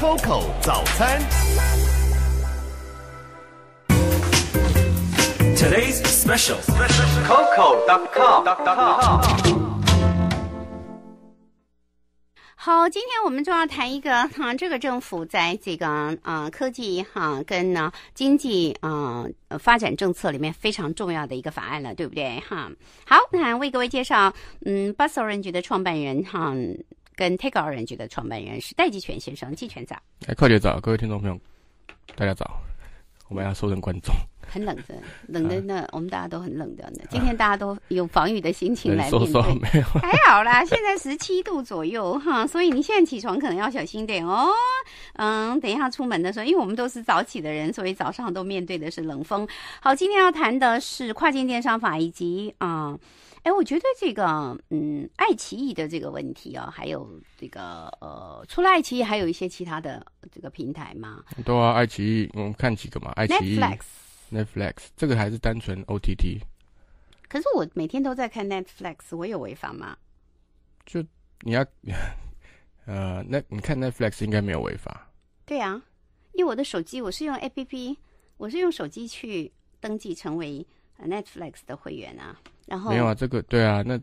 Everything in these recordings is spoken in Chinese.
Coco 早餐。Today's special，这是 Coco.com。好，今天我们就要谈一个哈，这个政府在这个啊科技哈跟呢经济啊发展政策里面非常重要的一个法案了，对不对哈？好，那为各位介绍嗯 b u s o r a n g e 的创办人哈。跟 Take Orange 的创办人是戴季全先生，季全早，哎，快点早，各位听众朋友，大家早，我们要收人观众，很冷的，冷的呢，我们大家都很冷的，今天大家都有防雨的心情来面对，没有，还好啦，现在十七度左右哈，所以你现在起床可能要小心点哦，嗯，等一下出门的时候，因为我们都是早起的人，所以早上都面对的是冷风。好，今天要谈的是跨境电商法以及啊。哎，我觉得这个，嗯，爱奇艺的这个问题啊，还有这个，呃，除了爱奇艺，还有一些其他的这个平台吗？对啊，爱奇艺，我们看几个嘛。奇 Netflix，Netflix，这个还是单纯 OTT。可是我每天都在看 Netflix，我有违法吗？就你要，呃，那你看 Netflix 应该没有违法。对啊，因为我的手机我是用 APP，我是用手机去登记成为 Netflix 的会员啊。没有啊，这个对啊，那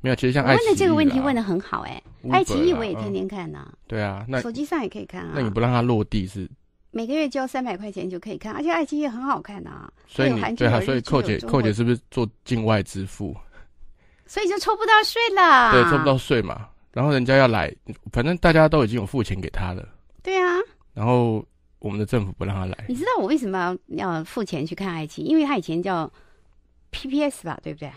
没有。其实像我问的这个问题问的很好哎，爱奇艺我也天天看呐。对啊，那手机上也可以看啊。那你不让它落地是？每个月交三百块钱就可以看，而且爱奇艺很好看啊。所以你对啊，所以寇姐，寇姐是不是做境外支付？所以就抽不到税了。对，抽不到税嘛，然后人家要来，反正大家都已经有付钱给他了。对啊。然后我们的政府不让他来。你知道我为什么要要付钱去看爱奇艺？因为他以前叫。PPS 吧，对不对？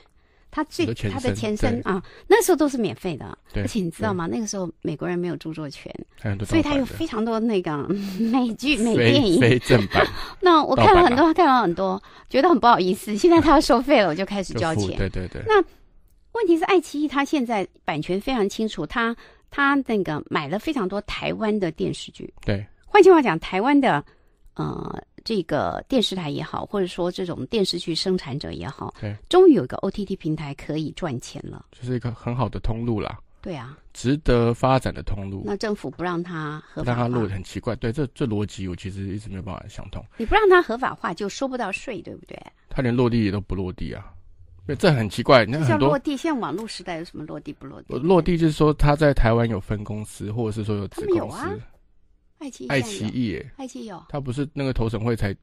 它最它的前身啊，那时候都是免费的，而且你知道吗？那个时候美国人没有著作权，所以他有非常多那个 美剧、美电影。正版。那我看了很多，看了很多，觉得很不好意思。现在他要收费了，我就开始交钱。对对对。那问题是爱奇艺，它现在版权非常清楚，他他那个买了非常多台湾的电视剧。对。换句话讲，台湾的呃。这个电视台也好，或者说这种电视剧生产者也好，终于有一个 OTT 平台可以赚钱了，就是一个很好的通路啦。对啊，值得发展的通路。那政府不让它合法，让它落很奇怪。对，这这逻辑我其实一直没有办法想通。你不让它合法化，就收不到税，对不对？它连落地也都不落地啊，这很奇怪。那叫落地？现在网络时代有什么落地不落地？落地就是说它在台湾有分公司，或者是说有子公司。爱奇艺，爱奇艺，爱奇艺有。他不是那个投审会才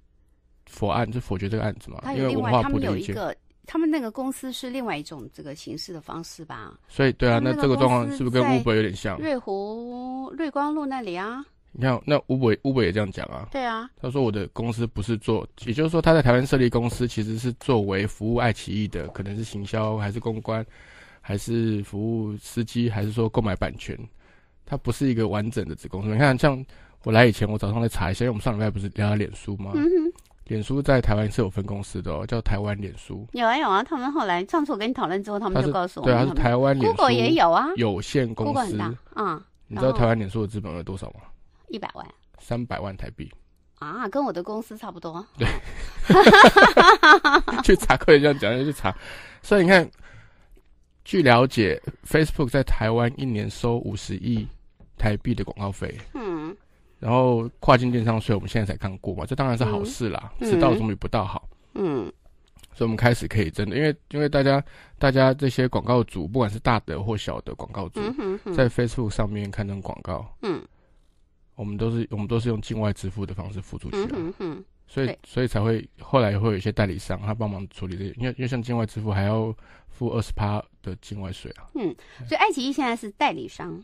否案，就否决这个案子嘛？因为文化部不他们有一个，他们那个公司是另外一种这个形式的方式吧？所以对啊，那这个状况是不是跟 Uber 有点像？瑞湖、瑞光路那里啊？你看，那 Uber 也这样讲啊？对啊，他说我的公司不是做，也就是说他在台湾设立公司，其实是作为服务爱奇艺的，可能是行销，还是公关，还是服务司机，还是说购买版权？它不是一个完整的子公司。你看，像我来以前，我早上在查一下，因为我们上礼拜不是聊脸书吗？嗯。脸书在台湾是有分公司的，叫台湾脸书。有啊有啊，他们后来上次我跟你讨论之后，他们就告诉我对，啊，是台湾脸书。Google 也有啊，有限公司。啊。你知道台湾脸书的资本有多少吗？一百万。三百万台币。啊，跟我的公司差不多。对。去查可以这样讲，就查。所以你看，据了解，Facebook 在台湾一年收五十亿。台币的广告费，嗯，然后跨境电商税我们现在才刚过嘛，这当然是好事啦，迟到总比不到好，嗯，所以我们开始可以真的，因为因为大家大家这些广告主，不管是大的或小的广告主，在 Facebook 上面刊登广告，嗯，我们都是我们都是用境外支付的方式付出去，嗯所以所以才会后来会有一些代理商，他帮忙处理这些，因为因为像境外支付还要付二十趴的境外税啊，嗯，所以爱奇艺现在是代理商。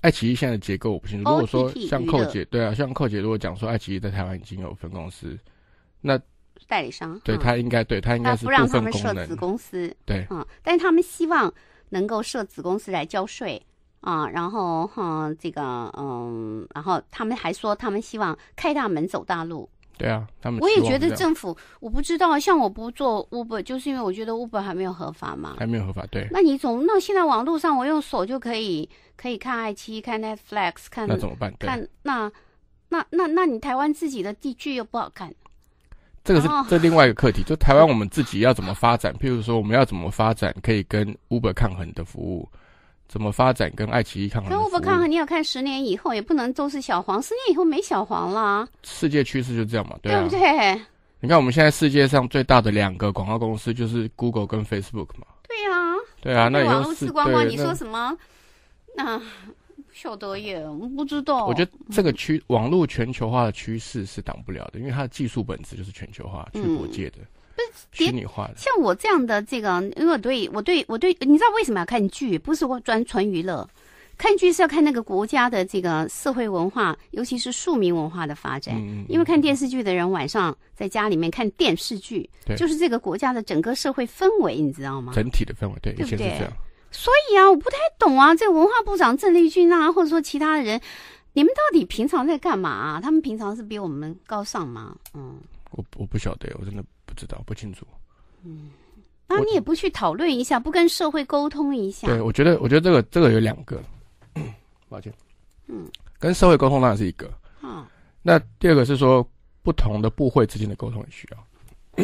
爱奇艺现在的结构我不清楚。如果说像寇姐，对啊，像寇姐如果讲说爱奇艺在台湾已经有分公司，那代理商，对他应该，对他应该是不让他们设子公司，对啊，但是他们希望能够设子公司来交税啊，然后哈，这个嗯，然后他们还说他们希望开大门走大路。对啊，他们我也觉得政府，我不知道，像我不做 Uber，就是因为我觉得 Uber 还没有合法嘛，还没有合法，对。那你总那现在网络上我用手就可以可以看爱奇艺、看 Netflix 看那怎么办？看那那那那你台湾自己的地剧又不好看，这个是这另外一个课题，就台湾我们自己要怎么发展？譬如说我们要怎么发展可以跟 Uber 抗衡的服务？怎么发展跟爱奇艺抗衡？跟我不抗衡，你要看十年以后，也不能都是小黄。十年以后没小黄了，世界趋势就这样嘛，对不对？你看我们现在世界上最大的两个广告公司就是 Google 跟 Facebook 嘛。对啊，对啊，那络四光光，你说什么？那不晓得耶，我不知道。我觉得这个趋网络全球化的趋势是挡不了的，因为它的技术本质就是全球化，去国界的。虚拟化的，像我这样的这个，因为我对我对我，你知道为什么要看剧？不是我专纯娱乐，看剧是要看那个国家的这个社会文化，尤其是庶民文化的发展。因为看电视剧的人晚上在家里面看电视剧，就是这个国家的整个社会氛围，你知道吗？整体的氛围，对，对不对？所以啊，我不太懂啊，这个文化部长郑丽君啊，或者说其他的人，你们到底平常在干嘛？他们平常是比我们高尚吗？嗯，我我不晓得，我真的。不知道，不清楚。嗯，那你也不去讨论一下，不跟社会沟通一下？对，我觉得，我觉得这个，这个有两个，抱歉，嗯，跟社会沟通当然是一个。啊，那第二个是说，不同的部会之间的沟通也需要。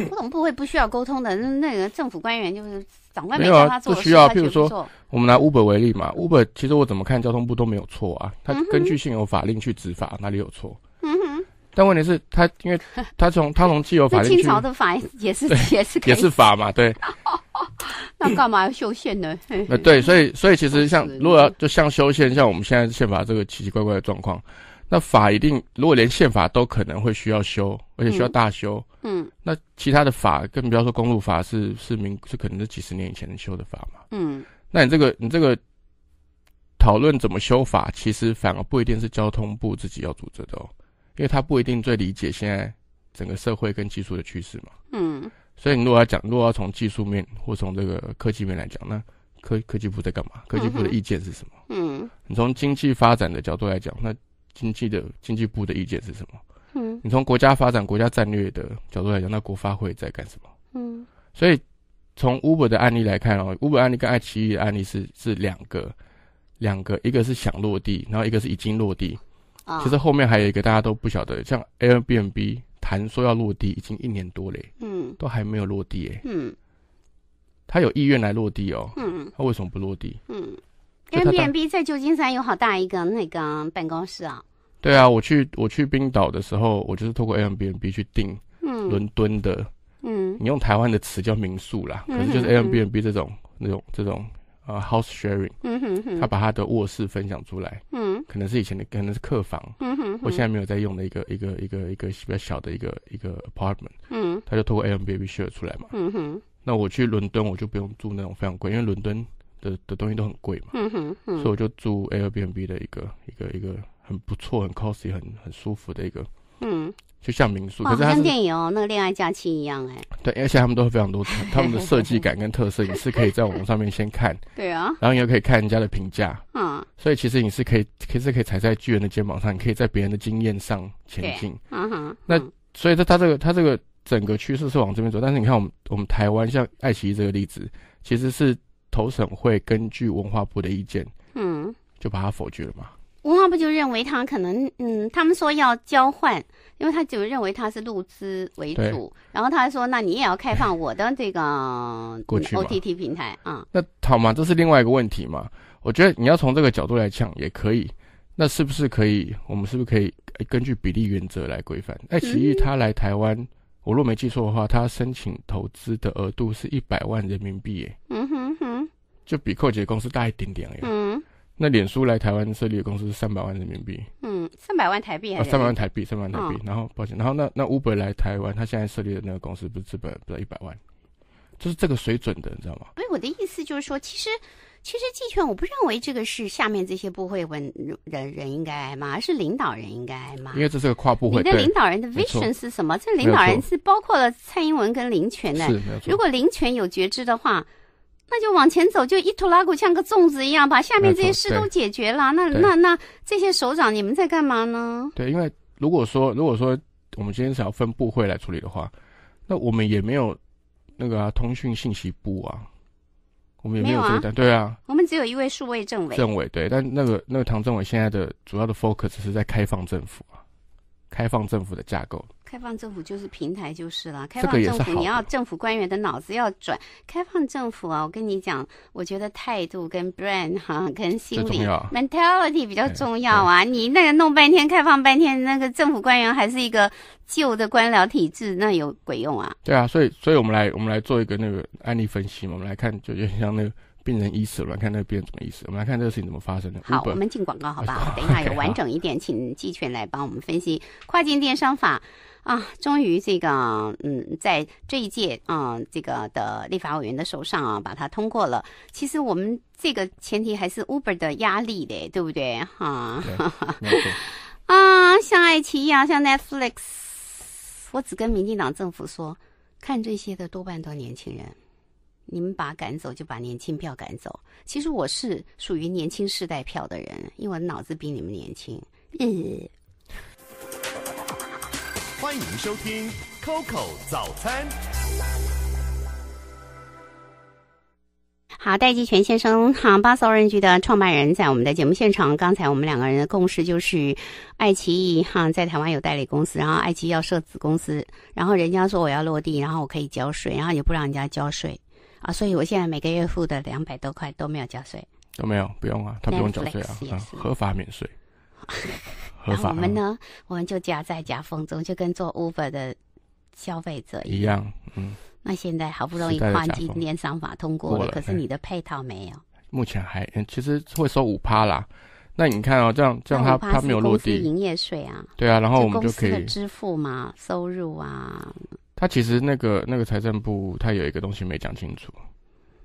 不同部会不需要沟通的，那那个政府官员就是长官没有不需要。譬如说，我们拿 Uber 为例嘛，Uber 其实我怎么看交通部都没有错啊，他根据现有法令去执法，哪里有错？嗯哼。但问题是，他因为他从他龙既有法，清朝的法也是也是也是法嘛，对。那干嘛要修宪呢？那 对，所以所以其实像如果要就像修宪，像我们现在宪法这个奇奇怪怪的状况，那法一定如果连宪法都可能会需要修，而且需要大修。嗯。那其他的法更不要说公路法是是民是可能是几十年以前修的法嘛。嗯。那你这个你这个讨论怎么修法，其实反而不一定是交通部自己要组织的哦。因为他不一定最理解现在整个社会跟技术的趋势嘛，嗯，所以你如果要讲，如果要从技术面或从这个科技面来讲，那科科技部在干嘛？科技部的意见是什么？嗯，你从经济发展的角度来讲，那经济的经济部的意见是什么？嗯，你从国家发展国家战略的角度来讲，那国发会在干什么？嗯，所以从 Uber 的案例来看哦，Uber 案例跟爱奇艺的案例是是两个，两个一个是想落地，然后一个是已经落地。其实后面还有一个大家都不晓得，像 Airbnb 谈说要落地已经一年多嘞，嗯，都还没有落地诶，嗯，他有意愿来落地哦，嗯，他为什么不落地？嗯，Airbnb 在旧金山有好大一个那个办公室啊，对啊，我去我去冰岛的时候，我就是透过 Airbnb 去订，嗯，伦敦的，嗯，你用台湾的词叫民宿啦，可是就是 Airbnb 这种那种这种呃 house sharing，嗯哼哼，他把他的卧室分享出来，嗯。可能是以前的，可能是客房。嗯哼，我现在没有在用的一个一个一个一个比较小的一个一个 apartment。嗯他就通过 Airbnb e 出来嘛。嗯哼，那我去伦敦我就不用住那种非常贵，因为伦敦的的东西都很贵嘛。嗯哼，所以我就住 Airbnb 的一个一个一个很不错、很 cosy、很很舒服的一个。嗯。就像民宿，可是他像电影哦，那个恋爱假期一样哎。对，而且他们都会非常多，他们的设计感跟特色也是可以在网上面先看。对啊，然后你又可以看人家的评价。嗯。所以其实你是可以，其实可以踩在巨人的肩膀上，你可以在别人的经验上前进。嗯哼。那所以他他这个他这个整个趋势是往这边走，但是你看我们我们台湾像爱奇艺这个例子，其实是投审会根据文化部的意见，嗯，就把它否决了嘛。文化部就认为他可能，嗯，他们说要交换，因为他就认为他是入资为主，然后他说，那你也要开放我的这个 O T T 平台啊。那好嘛，这是另外一个问题嘛。我觉得你要从这个角度来讲也可以，那是不是可以？我们是不是可以根据比例原则来规范？哎，奇艺他来台湾，我若没记错的话，他申请投资的额度是一百万人民币，嗯哼哼，就比扣杰公司大一点点，嗯。那脸书来台湾设立的公司是三百万人民币，嗯，三百万台币还是？三百万台币，三百万台币。然后，抱歉，然后那那 Uber 来台湾，他现在设立的那个公司不是资本不到一百万，就是这个水准的，你知道吗？所以我的意思就是说，其实其实季全，我不认为这个是下面这些部会文人人应该挨骂，而是领导人应该挨骂。因为这是个跨部会的领导人的 vision 是什么？这领导人是包括了蔡英文跟林权的。如果林权有觉知的话。那就往前走，就一拖拉骨，像个粽子一样，把下面这些事都解决了。那那那这些首长，你们在干嘛呢？对，因为如果说如果说我们今天是要分部会来处理的话，那我们也没有那个通讯信息部啊，我们也没有这个。对啊，我们只有一位数位政委。政委对，但那个那个唐政委现在的主要的 focus 是在开放政府啊，开放政府的架构。开放政府就是平台就是了。开放政府，你要政府官员的脑子要转。开放政府啊，我跟你讲，我觉得态度跟 brand 哈，跟心理、mentality 比较重要啊。你那个弄半天开放半天，那个政府官员还是一个旧的官僚体制，那有鬼用啊？对啊，所以，所以我们来，我们来做一个那个案例分析。我们来看，就就像那病人医死了，看那病人怎么意死。我们来看这个事情怎么发生的。好，我们进广告好不好？等一下有完整一点，请季全来帮我们分析跨境电商法。啊，终于这个，嗯，在这一届啊，这个的立法委员的手上啊，把它通过了。其实我们这个前提还是 Uber 的压力的，对不对？哈，啊，像爱奇艺啊，像 Netflix，我只跟民进党政府说，看这些的多半都年轻人。你们把赶走，就把年轻票赶走。其实我是属于年轻世代票的人，因为我的脑子比你们年轻。欢迎收听 Coco 早餐。好，戴季全先生，哈，巴斯 Orange 的创办人，在我们的节目现场。刚才我们两个人的共识就是，爱奇艺哈在台湾有代理公司，然后爱奇艺要设子公司，然后人家说我要落地，然后我可以交税，然后也不让人家交税啊，所以我现在每个月付的两百多块都没有交税，都没有不用啊，他不用交税啊，合法免税。然后我们呢，我们就夹在夹缝中，就跟做 Uber 的消费者一样。嗯，那现在好不容易跨境电商法通过了，可是你的配套没有？目前还其实会收五趴啦。那你看哦，这样这样，他他没有落地。营业税啊，对啊，然后我们就可以支付嘛，收入啊。他其实那个那个财政部，他有一个东西没讲清楚。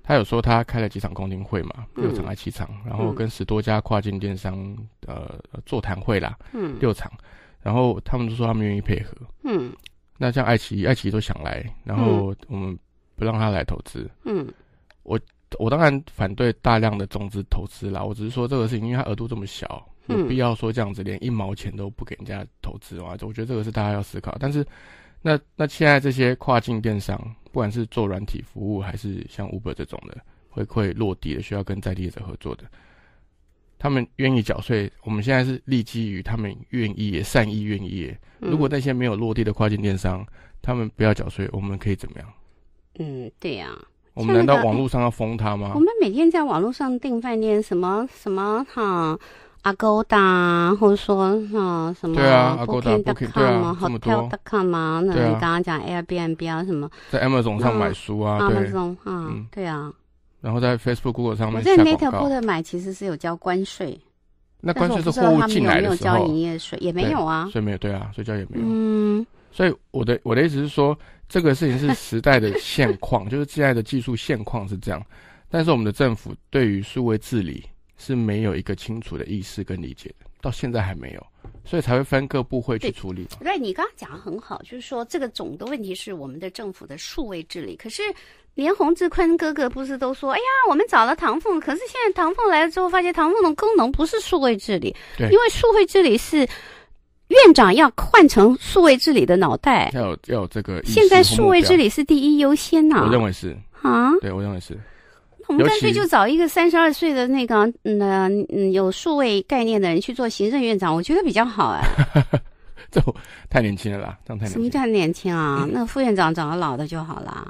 他有说他开了几场公听会嘛，六场还是七场，然后跟十多家跨境电商呃座谈会啦，六场，然后他们都说他们愿意配合。嗯，那像爱奇艺，爱奇艺都想来，然后我们不让他来投资。嗯，我我当然反对大量的种子投资啦，我只是说这个事情，因为他额度这么小，有必要说这样子连一毛钱都不给人家投资吗？我觉得这个是大家要思考，但是。那那现在这些跨境电商，不管是做软体服务还是像 Uber 这种的，回馈落地的，需要跟在地者合作的，他们愿意缴税。我们现在是立基于他们愿意也善意愿意。如果那些没有落地的跨境电商，他们不要缴税，我们可以怎么样？嗯，对呀。我们难道网络上要封他吗？我们每天在网络上订饭店，什么什么哈。阿勾达，或者说啊什么，Booking.com 吗？好 t i 那你刚刚讲 Airbnb 啊什么？在 Amazon 上买书啊，Amazon 啊，对啊。然后在 Facebook、Google 上面在 Meta、g o o g 买其实是有交关税，那关税是货物进来的时候。交营业税也没有啊，以没有对啊，以交也没有。嗯。所以我的我的意思是说，这个事情是 时代的现况，就是现在的技术现况是这样，但是我们的政府对于数位治理。是没有一个清楚的意识跟理解，到现在还没有，所以才会分各部会去处理。对，你刚刚讲的很好，就是说这个总的问题是我们的政府的数位治理。可是连洪志坤哥哥不是都说，哎呀，我们找了唐凤，可是现在唐凤来了之后，发现唐凤的功能不是数位治理。对，因为数位治理是院长要换成数位治理的脑袋。要要这个。现在数位治理是第一优先呐。我认为是。啊。对，我认为是。我们干脆就找一个三十二岁的那个，嗯，有数位概念的人去做行政院长，我觉得比较好啊。这太年轻了啦，这样太。什么叫年轻啊？那副院长找个老的就好了。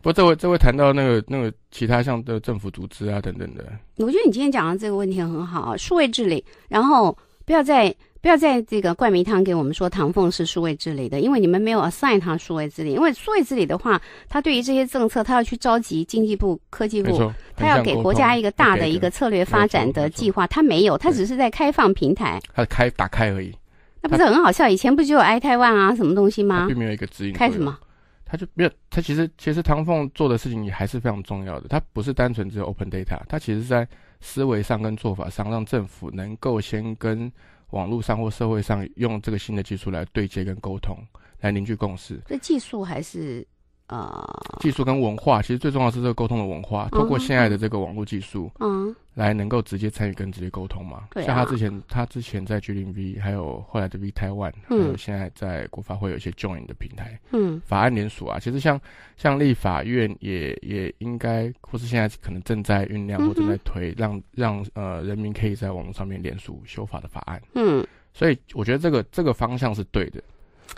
不过这位，这位谈到那个那个其他像的政府组织啊等等的，我觉得你今天讲的这个问题很好数位治理，然后不要在。不要在这个怪迷汤给我们说唐凤是数位治理的，因为你们没有 assign 他数位治理。因为数位治理的话，他对于这些政策，他要去召集经济部、科技部，他要给国家一个大的一个策略发展的计划，他没有，他只是在开放平台，他开打开而已。那不是很好笑？以前不就有 i t a w n 啊什么东西吗？并没有一个指引。开什么？他就没有。他其实其实唐凤做的事情也还是非常重要的。他不是单纯只有 open data，他其实在思维上跟做法上让政府能够先跟。网络上或社会上，用这个新的技术来对接跟沟通，来凝聚共识。这技术还是。呃，技术跟文化，其实最重要是这个沟通的文化。通过现在的这个网络技术，嗯，来能够直接参与跟直接沟通嘛。像他之前，他之前在 G 零 V，还有后来的 V Taiwan，嗯，现在在国发会有一些 Join 的平台，嗯，法案联署啊，其实像像立法院也也应该，或是现在可能正在酝酿或正在推，让让呃人民可以在网络上面联署修法的法案。嗯，所以我觉得这个这个方向是对的，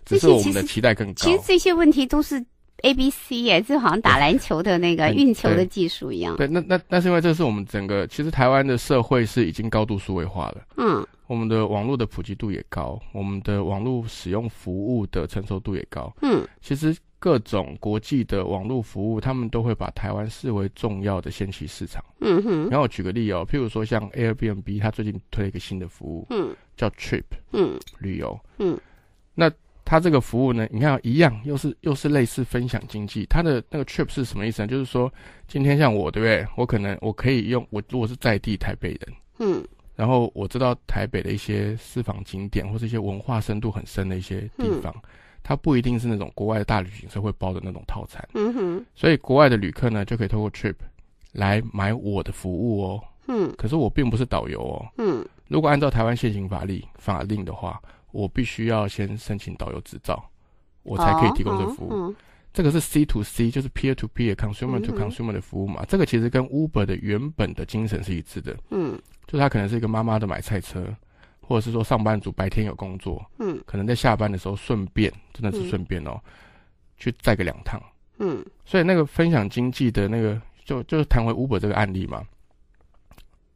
只是我们的期待更高。其实这些问题都是。A、B、C 耶，就好像打篮球的那个运球的技术一样。对，那那那是因为这是我们整个，其实台湾的社会是已经高度数位化了。嗯。我们的网络的普及度也高，我们的网络使用服务的成熟度也高。嗯。其实各种国际的网络服务，他们都会把台湾视为重要的先期市场。嗯哼。然后举个例哦，譬如说像 Airbnb，它最近推了一个新的服务，嗯，叫 Trip，嗯，旅游，嗯，那。它这个服务呢，你看一样，又是又是类似分享经济。它的那个 trip 是什么意思呢？就是说，今天像我，对不对？我可能我可以用，我如果是在地台北人，嗯，然后我知道台北的一些私房景点或是一些文化深度很深的一些地方，它不一定是那种国外的大旅行社会包的那种套餐，嗯哼。所以国外的旅客呢，就可以通过 trip 来买我的服务哦，嗯。可是我并不是导游哦，嗯。如果按照台湾现行法律法令的话。我必须要先申请导游执照，我才可以提供这服务。这个是 C to C，就是 peer to peer，consumer to consumer 的服务嘛。这个其实跟 Uber 的原本的精神是一致的。嗯，就他可能是一个妈妈的买菜车，或者是说上班族白天有工作，嗯，可能在下班的时候顺便，真的是顺便哦，去载个两趟。嗯，所以那个分享经济的那个，就就是谈回 Uber 这个案例嘛，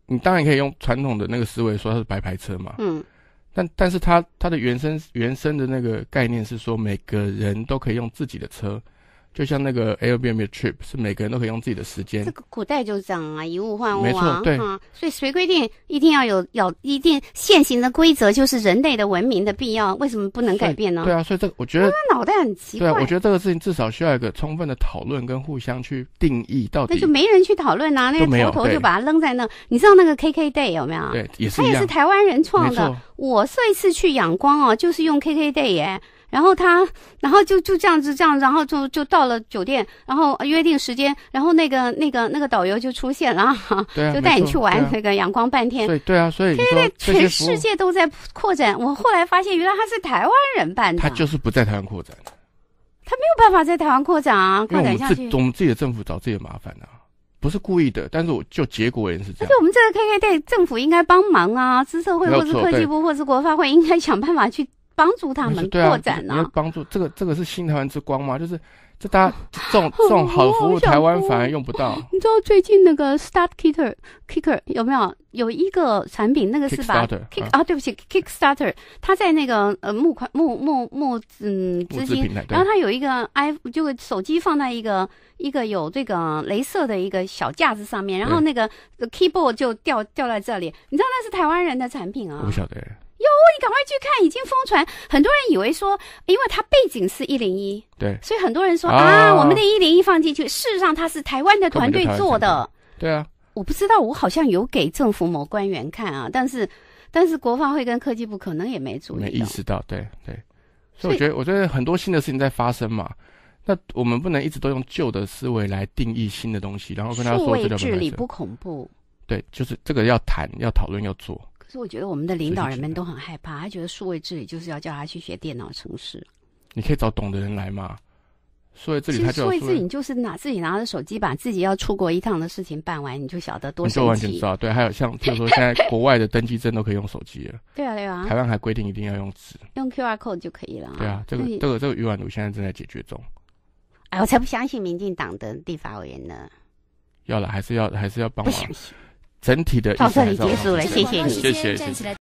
你当然可以用传统的那个思维说它是白牌车嘛。嗯。但但是它它的原生原生的那个概念是说每个人都可以用自己的车。就像那个 Airbnb 是每个人都可以用自己的时间。这个古代就是这样啊，以物换物啊，对啊。所以谁规定一定要有要一定现行的规则就是人类的文明的必要？为什么不能改变呢？对啊，所以这个我觉得脑袋很奇怪。对，我觉得这个事情至少需要一个充分的讨论跟互相去定义到底。那就没人去讨论啊，那个头头就把它扔在那。你知道那个 KK Day 有没有？对，也是。他也是台湾人创的。我上一次去仰光哦，就是用 KK Day。然后他，然后就就这样子，这样，然后就就到了酒店，然后约定时间，然后那个那个那个导游就出现了，就带你去玩那个阳光半天。对对啊，所以，现在全世界都在扩展。我后来发现，原来他是台湾人办的。他就是不在台湾扩展，他没有办法在台湾扩展啊。我下自我们自己的政府找自己麻烦的，不是故意的，但是我就结果也是这样。而且我们这个 K K 队政府应该帮忙啊，资社会或是科技部或是国发会应该想办法去。帮助他们拓展呢？帮助这个这个是新台湾之光吗？就是这大家 这种这种好服务台湾反而用不到。你知道最近那个 Start Kicker Kicker 有没有有一个产品？那个是把 Kick 啊，对不起，Kickstarter，他在那个呃募款募募募嗯资金然后他有一个 i 就是手机放在一个一个有这个镭射的一个小架子上面，然后那个 Keyboard 就掉掉在这里。你知道那是台湾人的产品啊？我晓得。哟，你赶快去看，已经疯传，很多人以为说，因为它背景是一零一，对，所以很多人说啊，我们的一零一放进去，事实上它是台湾的团队做的，对啊，我不知道，我好像有给政府某官员看啊，但是，但是国防会跟科技部可能也没注意，没意识到，对对，所以我觉得，我觉得很多新的事情在发生嘛，那我们不能一直都用旧的思维来定义新的东西，然后跟他说这个不现治理不恐怖，对，就是这个要谈，要讨论，要做。所以我觉得我们的领导人们都很害怕，他觉得数位治理就是要叫他去学电脑程式。你可以找懂的人来嘛。数位治理，他就，数位治理，就是拿自己拿着手机把自己要出国一趟的事情办完，你就晓得多你就完全知道，对。还有像，就是说现在 国外的登记证都可以用手机了。对啊，对啊。台湾还规定一定要用纸。用 QR code 就可以了。对啊，这个这个这个鱼丸如现在正在解决中。哎，我才不相信民进党的立法委员呢。要了，还是要还是要帮？不相信。整体的到这里结束了，谢谢你，谢谢。